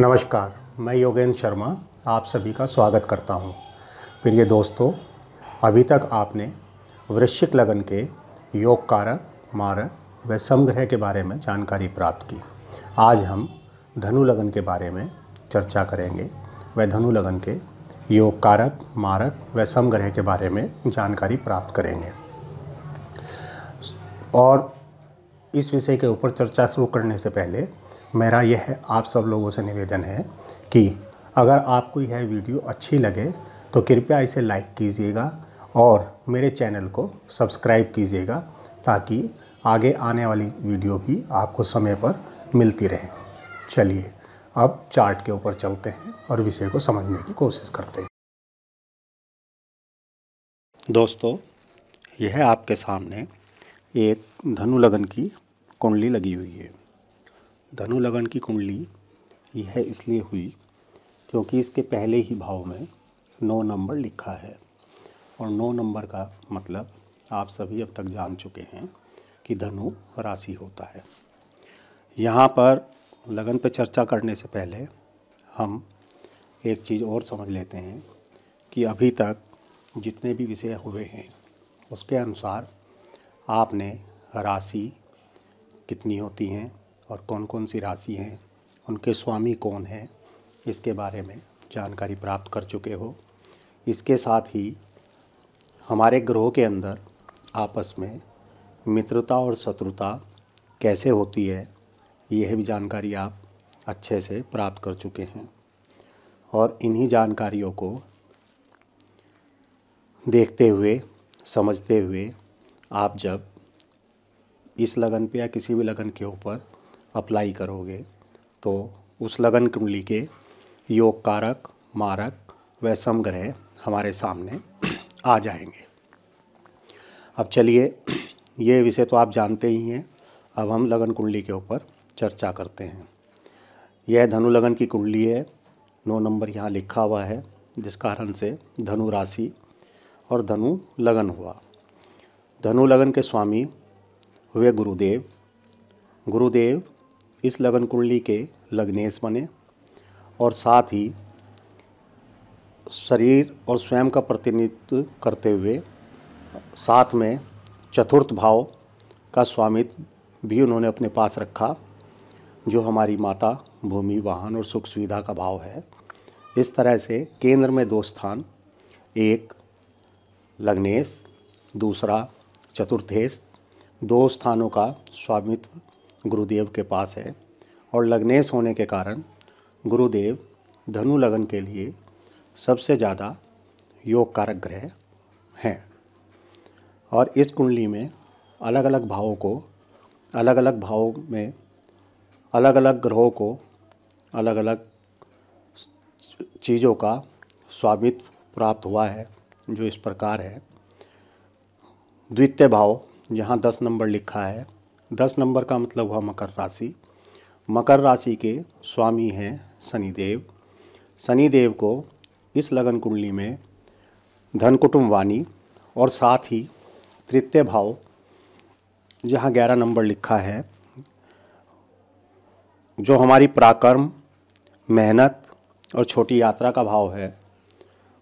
नमस्कार मैं योगेंद्र शर्मा आप सभी का स्वागत करता हूं। प्रिय दोस्तों अभी तक आपने वृश्चिक लगन के योग कारक मारक व समग्रह के बारे में जानकारी प्राप्त की आज हम धनु लगन के बारे में चर्चा करेंगे व धनु लगन के योग कारक मारक व समग्रह के बारे में जानकारी प्राप्त करेंगे और इस विषय के ऊपर चर्चा शुरू करने से पहले मेरा यह है आप सब लोगों से निवेदन है कि अगर आपको यह वीडियो अच्छी लगे तो कृपया इसे लाइक कीजिएगा और मेरे चैनल को सब्सक्राइब कीजिएगा ताकि आगे आने वाली वीडियो भी आपको समय पर मिलती रहे चलिए अब चार्ट के ऊपर चलते हैं और विषय को समझने की कोशिश करते हैं दोस्तों यह आपके सामने एक धनु लगन की कुंडली लगी हुई है धनु लगन की कुंडली यह इसलिए हुई क्योंकि इसके पहले ही भाव में नौ नंबर लिखा है और नौ नंबर का मतलब आप सभी अब तक जान चुके हैं कि धनु राशि होता है यहाँ पर लगन पर चर्चा करने से पहले हम एक चीज़ और समझ लेते हैं कि अभी तक जितने भी विषय हुए हैं उसके अनुसार आपने राशि कितनी होती हैं और कौन कौन सी राशि हैं उनके स्वामी कौन हैं इसके बारे में जानकारी प्राप्त कर चुके हो इसके साथ ही हमारे ग्रहों के अंदर आपस में मित्रता और शत्रुता कैसे होती है यह भी जानकारी आप अच्छे से प्राप्त कर चुके हैं और इन्हीं जानकारियों को देखते हुए समझते हुए आप जब इस लगन पे या किसी भी लगन के ऊपर अप्लाई करोगे तो उस लगन कुंडली के योग कारक मारक व समग्रह हमारे सामने आ जाएंगे अब चलिए ये विषय तो आप जानते ही हैं अब हम लगन कुंडली के ऊपर चर्चा करते हैं यह धनु लगन की कुंडली है नौ नंबर यहाँ लिखा हुआ है जिस कारण से धनु राशि और धनु लगन हुआ धनु लगन के स्वामी हुए गुरुदेव गुरुदेव इस लगन कुंडली के लग्नेश बने और साथ ही शरीर और स्वयं का प्रतिनिधित्व करते हुए साथ में चतुर्थ भाव का स्वामित्व भी उन्होंने अपने पास रखा जो हमारी माता भूमि वाहन और सुख सुविधा का भाव है इस तरह से केंद्र में दो स्थान एक लग्नेश दूसरा चतुर्थेश दो स्थानों का स्वामित्व गुरुदेव के पास है और लग्नेश होने के कारण गुरुदेव धनु लगन के लिए सबसे ज़्यादा योग कारक ग्रह हैं और इस कुंडली में अलग अलग भावों को अलग अलग भावों में अलग अलग ग्रहों को अलग अलग चीज़ों का स्वामित्व प्राप्त हुआ है जो इस प्रकार है द्वितीय भाव जहाँ दस नंबर लिखा है दस नंबर का मतलब हुआ मकर राशि मकर राशि के स्वामी हैं शनिदेव शनिदेव को इस लगन कुंडली में धन कुटुंब वाणी और साथ ही तृतीय भाव जहाँ ग्यारह नंबर लिखा है जो हमारी पराक्रम मेहनत और छोटी यात्रा का भाव है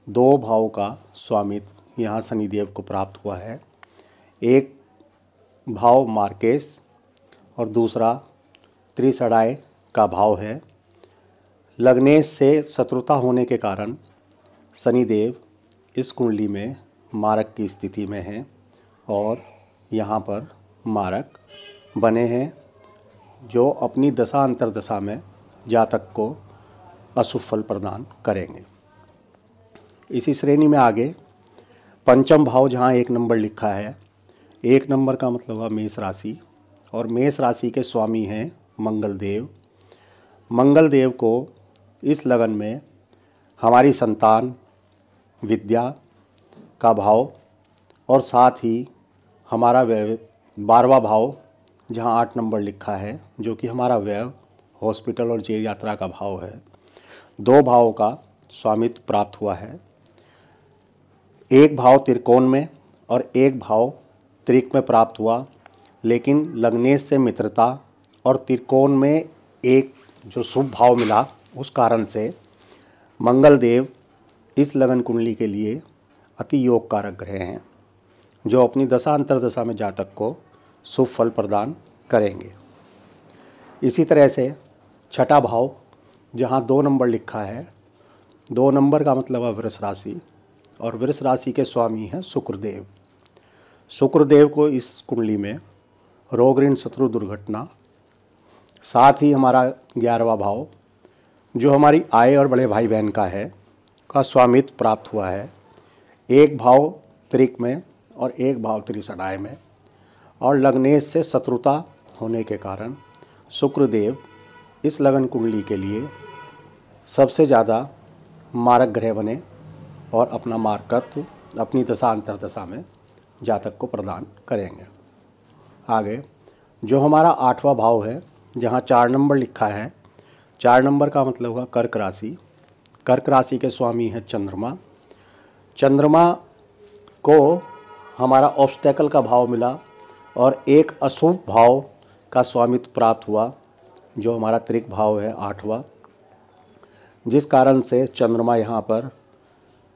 दो भाव का स्वामित्व यहाँ शनिदेव को प्राप्त हुआ है एक भाव मार्केस और दूसरा त्रिसड़ाए का भाव है लग्नेश से शत्रुता होने के कारण शनिदेव इस कुंडली में मारक की स्थिति में हैं और यहाँ पर मारक बने हैं जो अपनी दशा दशा में जातक को अशुभ फल प्रदान करेंगे इसी श्रेणी में आगे पंचम भाव जहाँ एक नंबर लिखा है एक नंबर का मतलब हुआ मेष राशि और मेष राशि के स्वामी हैं मंगल देव मंगल देव को इस लगन में हमारी संतान विद्या का भाव और साथ ही हमारा व्यय बारवा भाव जहाँ आठ नंबर लिखा है जो कि हमारा व्यय हॉस्पिटल और जेल यात्रा का भाव है दो भावों का स्वामित्व प्राप्त हुआ है एक भाव त्रिकोण में और एक भाव त्रिक में प्राप्त हुआ लेकिन लग्नेश से मित्रता और त्रिकोण में एक जो शुभ भाव मिला उस कारण से मंगल देव इस लगन कुंडली के लिए अति योग कारक ग्रह हैं जो अपनी दशा अंतरदशा में जातक को शुभ फल प्रदान करेंगे इसी तरह से छठा भाव जहाँ दो नंबर लिखा है दो नंबर का मतलब है वृष राशि और वृष राशि के स्वामी हैं शुक्रदेव शुक्रदेव को इस कुंडली में रोग ऋण शत्रु दुर्घटना साथ ही हमारा ग्यारहवा भाव जो हमारी आय और बड़े भाई बहन का है का स्वामित्व प्राप्त हुआ है एक भाव त्रिक में और एक भाव त्रिसडाय में और लग्नेश से शत्रुता होने के कारण शुक्रदेव इस लगन कुंडली के लिए सबसे ज़्यादा मारक ग्रह बने और अपना मारकत्व अपनी दशा अंतर दशा में जातक को प्रदान करेंगे आगे जो हमारा आठवां भाव है जहाँ चार नंबर लिखा है चार नंबर का मतलब हुआ कर्क राशि कर्क राशि के स्वामी है चंद्रमा चंद्रमा को हमारा ऑब्स्टेकल का भाव मिला और एक अशुभ भाव का स्वामित्व प्राप्त हुआ जो हमारा त्रिक भाव है आठवा जिस कारण से चंद्रमा यहाँ पर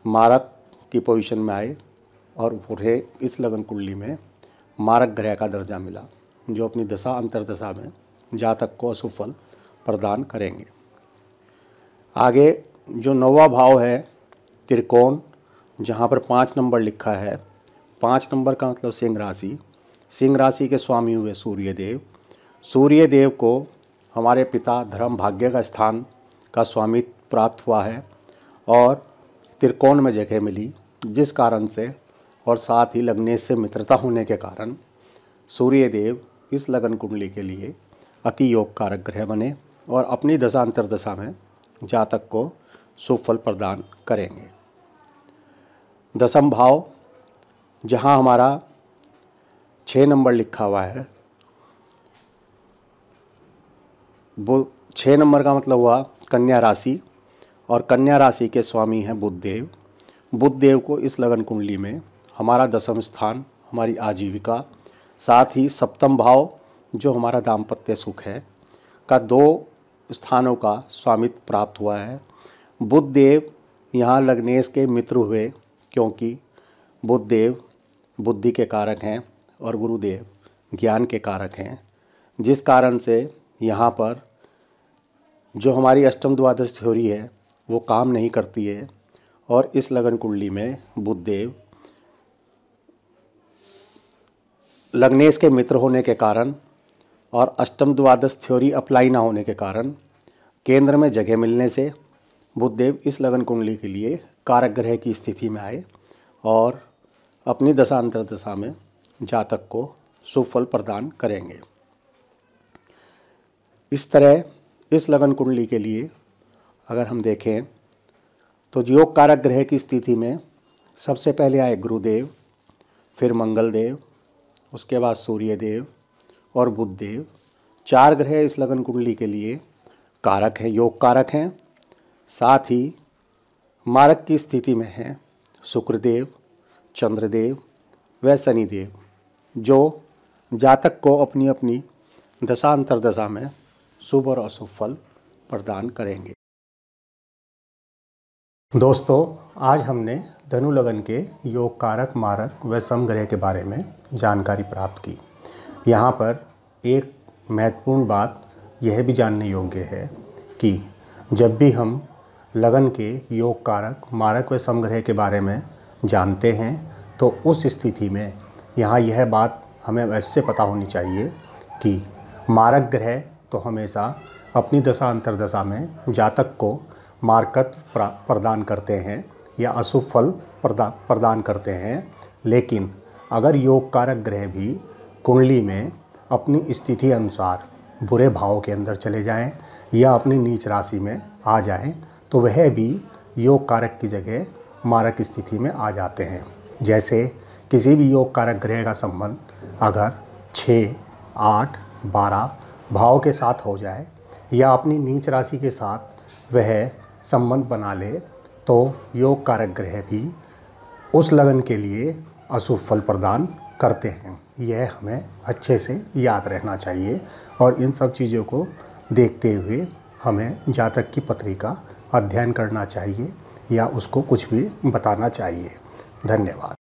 मारक की पोजीशन में आए और उन्हें इस लगन कुंडली में मारक ग्रह का दर्जा मिला जो अपनी दशा अंतरदशा में जातक को असुफल प्रदान करेंगे आगे जो नौवा भाव है त्रिकोण जहाँ पर पाँच नंबर लिखा है पाँच नंबर का मतलब सिंह राशि सिंह राशि के स्वामी हुए सूर्यदेव सूर्यदेव को हमारे पिता धर्म भाग्य का स्थान का स्वामी प्राप्त हुआ है और त्रिकोण में जगह मिली जिस कारण से और साथ ही लगने से मित्रता होने के कारण सूर्य देव इस लगन कुंडली के लिए अति योग कारक ग्रह बने और अपनी दशांतर दशा में जातक को सुफल प्रदान करेंगे दसम भाव जहाँ हमारा छः नंबर लिखा हुआ है वो छः नंबर का मतलब हुआ कन्या राशि और कन्या राशि के स्वामी हैं बुद्धदेव बुद्धदेव को इस लगन कुंडली में हमारा दसम स्थान हमारी आजीविका साथ ही सप्तम भाव जो हमारा दाम्पत्य सुख है का दो स्थानों का स्वामित्व प्राप्त हुआ है बुद्ध देव यहाँ लग्नेश के मित्र हुए क्योंकि बुद्ध देव बुद्धि के कारक हैं और गुरुदेव ज्ञान के कारक हैं जिस कारण से यहाँ पर जो हमारी अष्टम द्वादश थ्योरी है वो काम नहीं करती है और इस लगन कुंडली में बुद्धदेव लग्नेश के मित्र होने के कारण और अष्टम द्वादश थ्योरी अप्लाई ना होने के कारण केंद्र में जगह मिलने से बुद्धदेव इस लगन कुंडली के लिए कारक ग्रह की स्थिति में आए और अपनी दशांतर दशा में जातक को सुफल प्रदान करेंगे इस तरह इस लगन कुंडली के लिए अगर हम देखें तो योग कारक ग्रह की स्थिति में सबसे पहले आए गुरुदेव फिर मंगलदेव उसके बाद सूर्यदेव और देव चार ग्रह इस लगन कुंडली के लिए कारक हैं योग कारक हैं साथ ही मारक की स्थिति में हैं शुक्रदेव चंद्रदेव व शनिदेव जो जातक को अपनी अपनी दशांतर दशा में शुभ और अशुभ फल प्रदान करेंगे दोस्तों आज हमने धनु लगन के योग कारक मारक व समग्रह के बारे में जानकारी प्राप्त की यहाँ पर एक महत्वपूर्ण बात यह भी जानने योग्य है कि जब भी हम लगन के योग कारक मारक व समग्रह के बारे में जानते हैं तो उस स्थिति में यहाँ यह बात हमें वैसे पता होनी चाहिए कि मारक ग्रह तो हमेशा अपनी दशा अंतर्दशा में जातक को मारकत्व प्रदान करते हैं या अशुभ फल प्रदा, प्रदान करते हैं लेकिन अगर योग कारक ग्रह भी कुंडली में अपनी स्थिति अनुसार बुरे भाव के अंदर चले जाएं या अपनी नीच राशि में आ जाएं तो वह भी योग कारक की जगह मारक स्थिति में आ जाते हैं जैसे किसी भी योग कारक ग्रह का संबंध अगर छः आठ बारह भाव के साथ हो जाए या अपनी नीच राशि के साथ वह संबंध बना ले तो योग कारक ग्रह भी उस लगन के लिए अशुभ फल प्रदान करते हैं यह हमें अच्छे से याद रहना चाहिए और इन सब चीज़ों को देखते हुए हमें जातक की पत्रिका अध्ययन करना चाहिए या उसको कुछ भी बताना चाहिए धन्यवाद